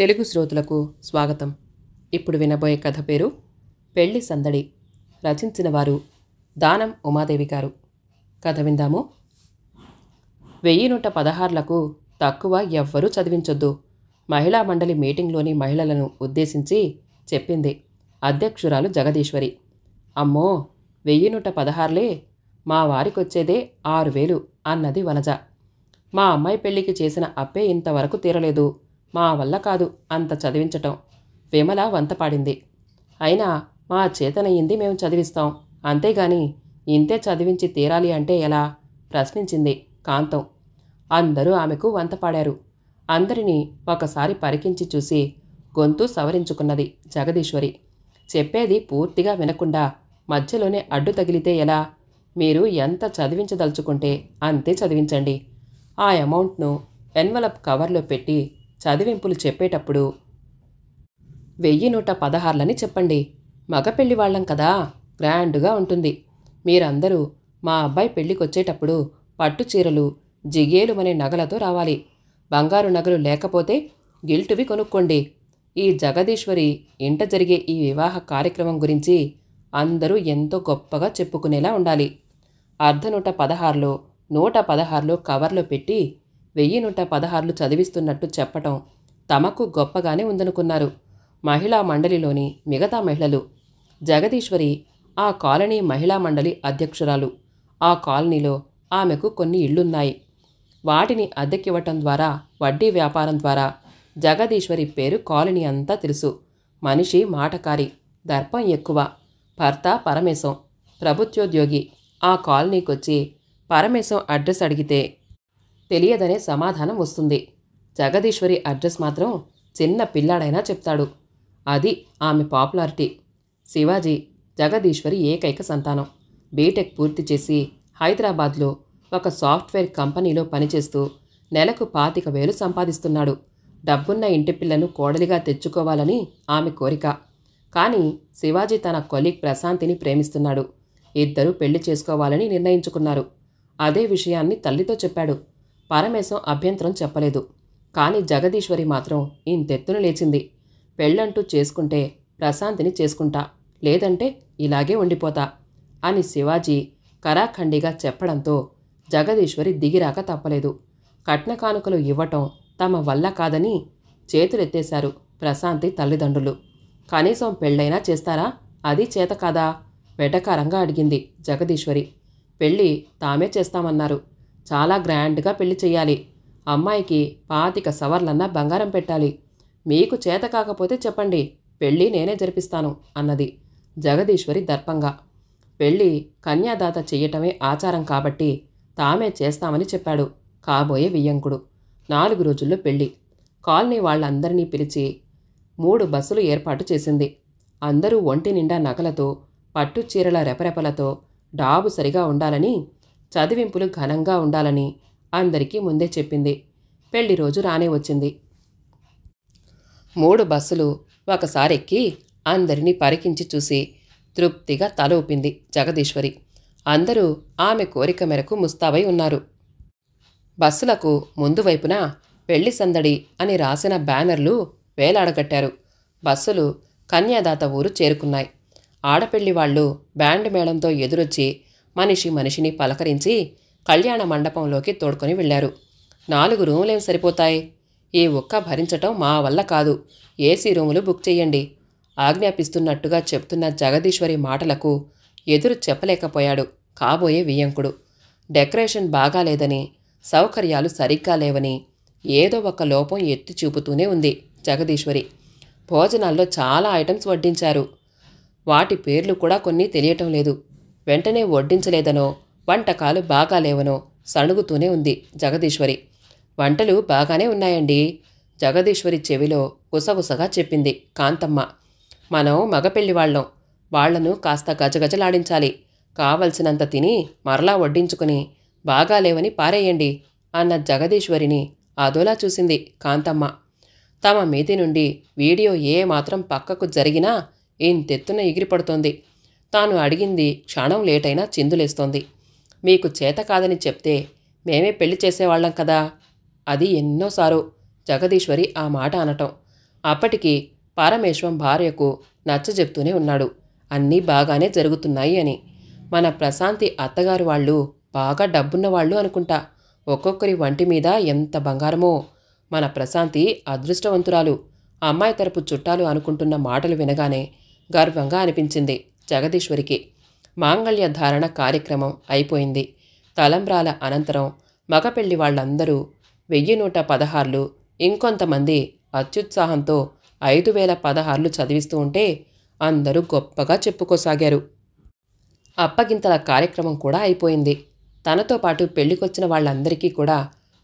తెలుగు శ్రోతలకు స్వాగతం ఇప్పుడు వినబోయే కథ పేరు పెళ్లి సందడి రచించిన వారు దానం ఉమాదేవి గారు కథ విందాము వెయ్యి నూట పదహారులకు తక్కువ ఎవ్వరూ చదివించొద్దు మహిళా మండలి మీటింగ్లోని మహిళలను ఉద్దేశించి చెప్పింది అధ్యక్షురాలు జగదీశ్వరి అమ్మో వెయ్యి నూట పదహారులే మా వారికొచ్చేదే ఆరు వేలు అన్నది వనజ మా అమ్మాయి పెళ్లికి చేసిన అప్పే ఇంతవరకు తీరలేదు మా వల్ల కాదు అంత చదివించటం విమల వంతపాడింది అయినా మా చేతనయ్యింది మేము చదివిస్తాం అంతేగాని ఇంతే చదివించి తీరాలి అంటే ఎలా ప్రశ్నించింది కాంతం అందరూ ఆమెకు వంతపాడారు అందరినీ ఒకసారి పరికించి చూసి గొంతు సవరించుకున్నది జగదీశ్వరి చెప్పేది పూర్తిగా వినకుండా మధ్యలోనే అడ్డు తగిలితే ఎలా మీరు ఎంత చదివించదలుచుకుంటే అంతే చదివించండి ఆ అమౌంట్ను ఎన్వలప్ కవర్లో పెట్టి చదివింపులు చెప్పేటప్పుడు వెయ్యి నూట పదహార్లని చెప్పండి మగ పెళ్లి వాళ్ళం కదా గ్రాండ్గా ఉంటుంది మీరందరూ మా అబ్బాయి పెళ్ళికొచ్చేటప్పుడు పట్టు చీరలు జిగేలుమనే నగలతో రావాలి బంగారు నగలు లేకపోతే గిల్టువి కొనుక్కోండి ఈ జగదీశ్వరి ఇంట జరిగే ఈ వివాహ కార్యక్రమం గురించి అందరూ ఎంతో గొప్పగా చెప్పుకునేలా ఉండాలి అర్ధ నూట పదహారులో నూట పదహారులో కవర్లో పెట్టి వెయ్యి నూట పదహారులు చదివిస్తున్నట్టు చెప్పటం తమకు గొప్పగానే ఉందనుకున్నారు మహిళా మండలిలోని మిగతా మహిళలు జగదీశ్వరి ఆ కాలనీ మహిళా మండలి అధ్యక్షురాలు ఆ కాలనీలో ఆమెకు కొన్ని ఇళ్లున్నాయి వాటిని అద్దెకివ్వటం ద్వారా వడ్డీ వ్యాపారం ద్వారా జగదీశ్వరి పేరు కాలనీ అంతా తెలుసు మనిషి మాటకారి దర్పం ఎక్కువ భర్త పరమేశం ప్రభుత్వోద్యోగి ఆ కాలనీకొచ్చి పరమేశం అడ్రస్ అడిగితే తెలియదనే సమాధానం వస్తుంది జగదీశ్వరి అడ్రస్ మాత్రం చిన్న పిల్లాడైనా చెప్తాడు అది ఆమె పాపులారిటీ శివాజీ జగదీశ్వరి ఏకైక సంతానం బీటెక్ పూర్తి చేసి హైదరాబాద్లో ఒక సాఫ్ట్వేర్ కంపెనీలో పనిచేస్తూ నెలకు పాతిక వేలు సంపాదిస్తున్నాడు డబ్బున్న ఇంటి పిల్లను కోడలిగా తెచ్చుకోవాలని ఆమె కోరిక కానీ శివాజీ తన కొలీగ్ ప్రశాంతిని ప్రేమిస్తున్నాడు ఇద్దరూ పెళ్లి చేసుకోవాలని నిర్ణయించుకున్నారు అదే విషయాన్ని తల్లితో చెప్పాడు పరమేశం అభ్యంతరం చెప్పలేదు కానీ జగదీశ్వరి మాత్రం ఇంతెత్తును లేచింది పెళ్ళంటూ చేసుకుంటే ప్రశాంతిని చేసుకుంటా లేదంటే ఇలాగే ఉండిపోతా అని శివాజీ కరాఖండిగా చెప్పడంతో జగదీశ్వరి దిగిరాక తప్పలేదు కట్న కానుకలు ఇవ్వటం తమ వల్ల కాదని చేతులెత్తేశారు ప్రశాంతి తల్లిదండ్రులు కనీసం పెళ్ళైనా చేస్తారా అది చేత కాదా వెటకారంగా అడిగింది జగదీశ్వరి పెళ్ళి తామే చేస్తామన్నారు చాలా గ్రాండ్గా పెళ్లి చేయాలి అమ్మాయికి పాతిక సవర్లన్నా బంగారం పెట్టాలి మీకు చేత కాకపోతే చెప్పండి పెళ్ళి నేనే జరిపిస్తాను అన్నది జగదీశ్వరి దర్పంగా పెళ్ళి కన్యాదాత చెయ్యటమే ఆచారం కాబట్టి తామే చేస్తామని చెప్పాడు కాబోయే వియ్యంకుడు నాలుగు రోజుల్లో పెళ్ళి కాలనీ వాళ్ళందరినీ పిలిచి మూడు బస్సులు ఏర్పాటు చేసింది అందరూ ఒంటి నిండా నగలతో పట్టు చీరల రెపరెపలతో డాబు సరిగా ఉండాలని చదివింపులు ఘనంగా ఉండాలని అందరికీ ముందే చెప్పింది పెళ్లి రోజు రానే వచ్చింది మూడు బస్సులు ఒకసారి ఎక్కి అందరినీ పరికించి చూసి తృప్తిగా తల ఊపింది జగదీశ్వరి అందరూ ఆమె కోరిక మేరకు ముస్తాబై ఉన్నారు బస్సులకు ముందు వైపున పెళ్లి సందడి అని రాసిన బ్యానర్లు వేలాడగట్టారు బస్సులు కన్యాదాత ఊరు చేరుకున్నాయి ఆడపెళ్లి వాళ్ళు బ్యాండ్ మేళంతో ఎదురొచ్చి మనిషి మనిషిని పలకరించి కళ్యాణ మండపంలోకి తోడుకొని వెళ్లారు నాలుగు రూములేం సరిపోతాయి ఈ ఒక్క భరించటం మా వల్ల కాదు ఏసీ రూములు బుక్ చేయండి ఆజ్ఞాపిస్తున్నట్టుగా చెప్తున్న జగదీశ్వరి మాటలకు ఎదురు చెప్పలేకపోయాడు కాబోయే వియ్యంకుడు డెకరేషన్ బాగాలేదని సౌకర్యాలు సరిగ్గా లేవని ఏదో ఒక లోపం ఎత్తి చూపుతూనే ఉంది జగదీశ్వరి భోజనాల్లో చాలా ఐటమ్స్ వడ్డించారు వాటి పేర్లు కూడా కొన్ని తెలియటం లేదు వెంటనే వడ్డించలేదనో వంటకాలు బాగా లేవనో సణుగుతూనే ఉంది జగదీశ్వరి వంటలు బాగానే ఉన్నాయండి జగదీశ్వరి చెవిలో గుసగుసగా చెప్పింది కాంతమ్మ మనం మగపెళ్లి వాళ్ళం వాళ్లను కాస్త గజగజలాడించాలి కావలసినంత తిని మరలా వడ్డించుకుని బాగాలేవని పారేయండి అన్న జగదీశ్వరిని అదోలా చూసింది కాంతమ్మ తమ మీది నుండి వీడియో ఏ మాత్రం పక్కకు జరిగినా ఇంతెత్తున ఎగిరిపడుతోంది తాను అడిగింది క్షణం లేటైనా చిందులేస్తోంది మీకు చేత కాదని చెప్తే మేమే పెళ్లి చేసేవాళ్ళం కదా అది ఎన్నోసారు జగదీశ్వరి ఆ మాట అనటం అప్పటికి పారమేశ్వం భార్యకు నచ్చజెప్తూనే ఉన్నాడు అన్నీ బాగానే జరుగుతున్నాయి అని మన ప్రశాంతి అత్తగారు వాళ్ళు బాగా డబ్బున్నవాళ్ళు అనుకుంటా ఒక్కొక్కరి వంటి మీద ఎంత బంగారమో మన ప్రశాంతి అదృష్టవంతురాలు అమ్మాయి తరపు చుట్టాలు అనుకుంటున్న మాటలు వినగానే గర్వంగా అనిపించింది జగదీశ్వరికి మాంగళ్య ధారణ కార్యక్రమం అయిపోయింది తలంబ్రాల అనంతరం మగపెళ్లి వాళ్ళందరూ వెయ్యి నూట పదహార్లు ఇంకొంతమంది అత్యుత్సాహంతో ఐదు వేల పదహార్లు చదివిస్తూ ఉంటే అందరూ గొప్పగా చెప్పుకోసాగారు అప్పగింతల కార్యక్రమం కూడా అయిపోయింది తనతో పాటు పెళ్లికొచ్చిన వాళ్ళందరికీ కూడా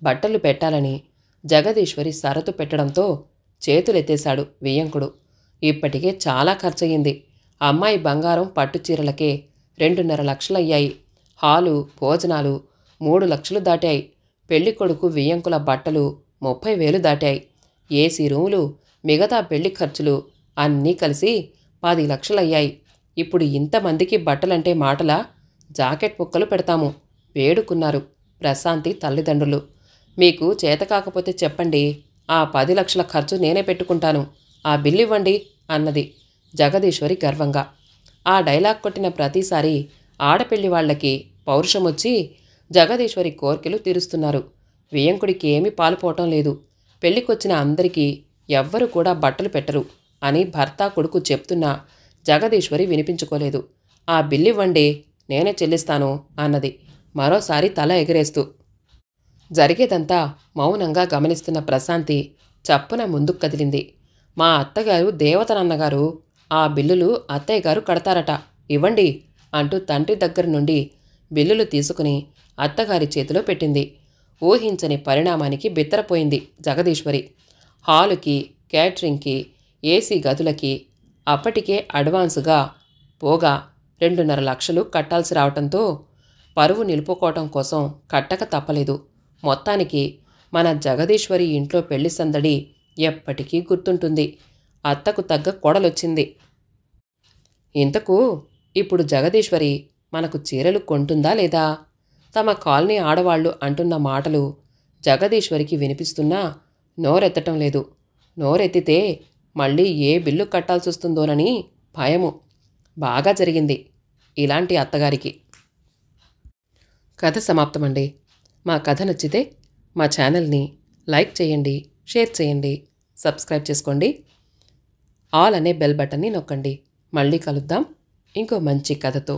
బట్టలు పెట్టాలని జగదీశ్వరి సరతు పెట్టడంతో చేతులెత్తేశాడు వియ్యంకుడు ఇప్పటికే చాలా ఖర్చయింది అమ్మాయి బంగారం పట్టు చీరలకే రెండున్నర లక్షలయ్యాయి హాలు భోజనాలు మూడు లక్షలు దాటాయి పెళ్లి కొడుకు వియ్యంకుల బట్టలు ముప్పై వేలు దాటాయి ఏసీ రూములు మిగతా పెళ్లి ఖర్చులు అన్నీ కలిసి పది లక్షలయ్యాయి ఇప్పుడు ఇంతమందికి బట్టలంటే మాటలా జాకెట్ ముక్కలు పెడతాము వేడుకున్నారు ప్రశాంతి తల్లిదండ్రులు మీకు చేత కాకపోతే చెప్పండి ఆ పది లక్షల ఖర్చు నేనే పెట్టుకుంటాను ఆ బిల్లు ఇవ్వండి అన్నది జగదీశ్వరి గర్వంగా ఆ డైలాగ్ కొట్టిన ప్రతిసారి ఆడపెళ్లి వాళ్లకి పౌరుషమొచ్చి జగదీశ్వరి కోర్కెలు తీరుస్తున్నారు వియంకుడికి ఏమీ పాలుపోవటం లేదు పెళ్లికొచ్చిన అందరికీ ఎవ్వరూ కూడా బట్టలు పెట్టరు అని భర్త కొడుకు చెప్తున్నా జగదీశ్వరి వినిపించుకోలేదు ఆ బిల్లివ్వండి నేనే చెల్లిస్తాను అన్నది మరోసారి తల ఎగిరేస్తూ జరిగేదంతా మౌనంగా గమనిస్తున్న ప్రశాంతి చప్పున ముందుకు కదిలింది మా అత్తగారు దేవతనన్నగారు ఆ బిల్లులు అత్తయ్య గారు కడతారట ఇవ్వండి అంటూ తండ్రి దగ్గర నుండి బిల్లులు తీసుకుని అత్తగారి చేతిలో పెట్టింది ఊహించని పరిణామానికి బిత్తరపోయింది జగదీశ్వరి హాలుకి క్యాటరింగ్కి ఏసీ గదులకి అప్పటికే అడ్వాన్సుగా పోగా రెండున్నర లక్షలు కట్టాల్సి రావటంతో పరువు నిలుపుకోవటం కోసం కట్టక తప్పలేదు మొత్తానికి మన జగదీశ్వరి ఇంట్లో పెళ్లి సందడి ఎప్పటికీ గుర్తుంటుంది అత్తకు తగ్గ కొడలొచ్చింది ఇంతకు ఇప్పుడు జగదీశ్వరి మనకు చీరలు కొంటుందా లేదా తమ కాలనీ ఆడవాళ్లు అంటున్న మాటలు జగదీశ్వరికి వినిపిస్తున్నా నోరెత్తటం లేదు నోరెత్తితే మళ్ళీ ఏ బిల్లు కట్టాల్సి వస్తుందోనని భయము బాగా జరిగింది ఇలాంటి అత్తగారికి కథ సమాప్తమండి మా కథ నచ్చితే మా ఛానల్ని లైక్ చేయండి షేర్ చేయండి సబ్స్క్రైబ్ చేసుకోండి ఆల్ అనే బెల్ బటన్ని నొక్కండి మళ్ళీ కలుద్దాం ఇంకో మంచి కథతో